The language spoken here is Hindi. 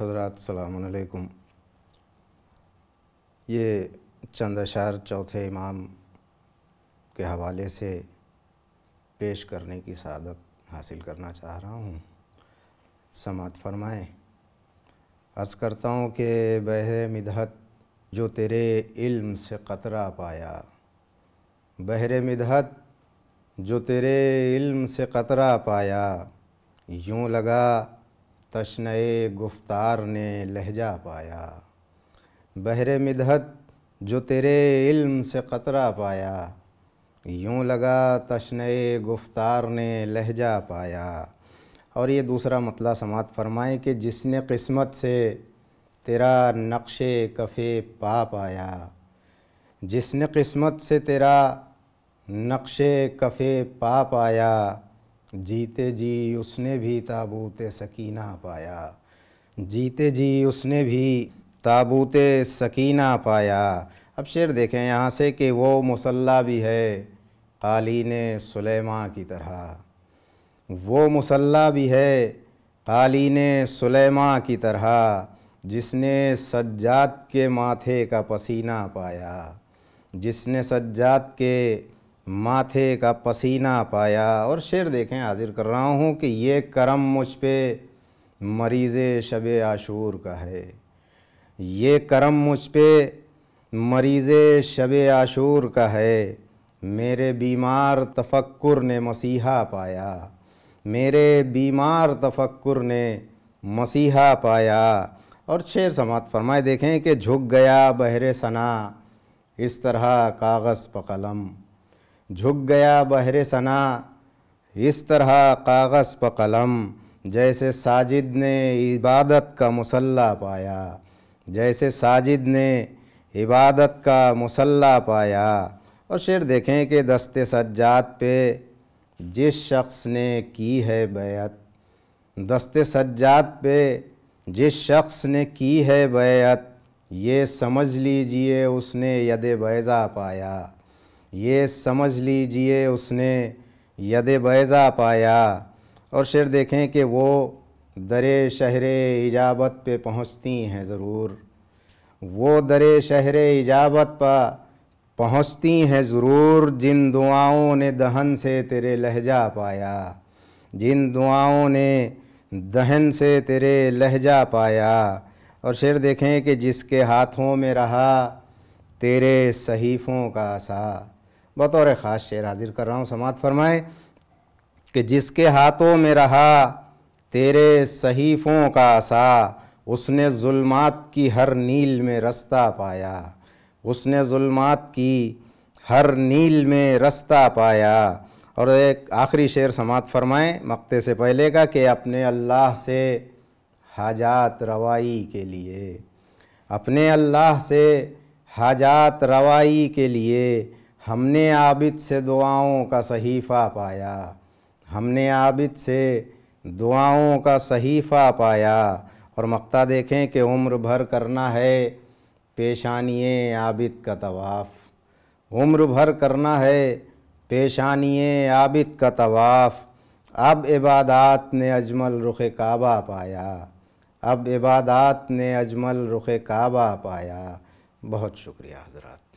हजरात सलामकुम ये चंद अशार चौथे इमाम के हवाले से पेश करने की सादत हासिल करना चाह रहा हूँ समात फरमाएँ अर्ज़ करता हूँ कि बहर मिदहत जो तेरे इल्म से क़तरा पाया बहर मिदहत जो तेरे इल्म से क़तरा पाया यूँ लगा तशन गुफ्तार ने लहजा पाया बहरे मिधत जो तेरे इल्म से कतरा पाया यूँ लगा तशन गुफ्तार ने लहजा पाया और ये दूसरा मतला समात फरमाए कि जिसने किस्मत से तेरा नक्श कफ़े पा पाया जिसने किस्मत से तेरा नक्श कफ़े पा पाया जीते जी उसने भी ताबूत सकीना पाया जीते जी उसने भी ताबूत सकीना पाया अब शेर देखें यहाँ से कि वो मुसल्ला भी है कालीन सुलेमा की तरह वो मुसल्ला भी है कालीन सुलेमा की तरह जिसने सज्जात के माथे का पसीना पाया जिसने सज्जात के माथे का पसीना पाया और शेर देखें हाजिर कर रहा हूँ कि ये करम मुझ पर मरीज़ शब आशूर का है ये करम मुझ पर मरीज़ शब आशूर का है मेरे बीमार तफक्कुर ने मसीहा पाया मेरे बीमार तफक्कुर ने मसीहा पाया और शेर समात फरमाए देखें कि झुक गया बहरे सना इस तरह कागज़ पकलम कलम झुक गया बहरे सना इस तरह कागज़ प कलम जैसे साजिद ने इबादत का मुसल्ला पाया जैसे साजिद ने इबादत का मुसल्ला पाया और शेर देखें कि दस्ते सज्जात पे जिस शख्स ने की है बैत दस्ते सज्जात पे जिस शख्स ने की है बैत ये समझ लीजिए उसने यद बैज़ा पाया ये समझ लीजिए उसने यद बैज़ा पाया और शेर देखें कि वो दरे शहर इजाबत पे पहुँचती हैं ज़रूर वो दरे शहर इजाबत पर पहुँचती हैं ज़रूर जिन दुआओं ने दहन से तेरे लहजा पाया जिन दुआओं ने दहन से तेरे लहजा पाया और शेर देखें कि जिसके हाथों में रहा तेरे सहीफ़ों का आसा बतौर ख़ास शेर हाजिर कर रहा हूँ समात फरमाए कि जिसके हाथों में रहा तेरे सहीफ़ों का आसा उसने जुल्मात की हर नील में रास्ता पाया उसने जुल्मात की हर नील में रास्ता पाया और एक आखिरी शेर समात फरमाएं मक्ते से पहले का कि अपने अल्लाह से हाजात रवाई के लिए अपने अल्लाह से हाजात रवाई के लिए हमने आबिद से दुआओं का सहीफ़ा पाया हमने आबिद से दुआओं का सहीफ़ा पाया और मक्ता देखें कि उम्र भर करना है पेशानिए आबिद का तवाफ़ उम्र भर करना है पेशानिए आबिद का तवाफ़ अब इबादात ने अजमल रुख काबा पाया अब इबादात ने अजमल रुख काबा पाया बहुत शुक्रिया हजरत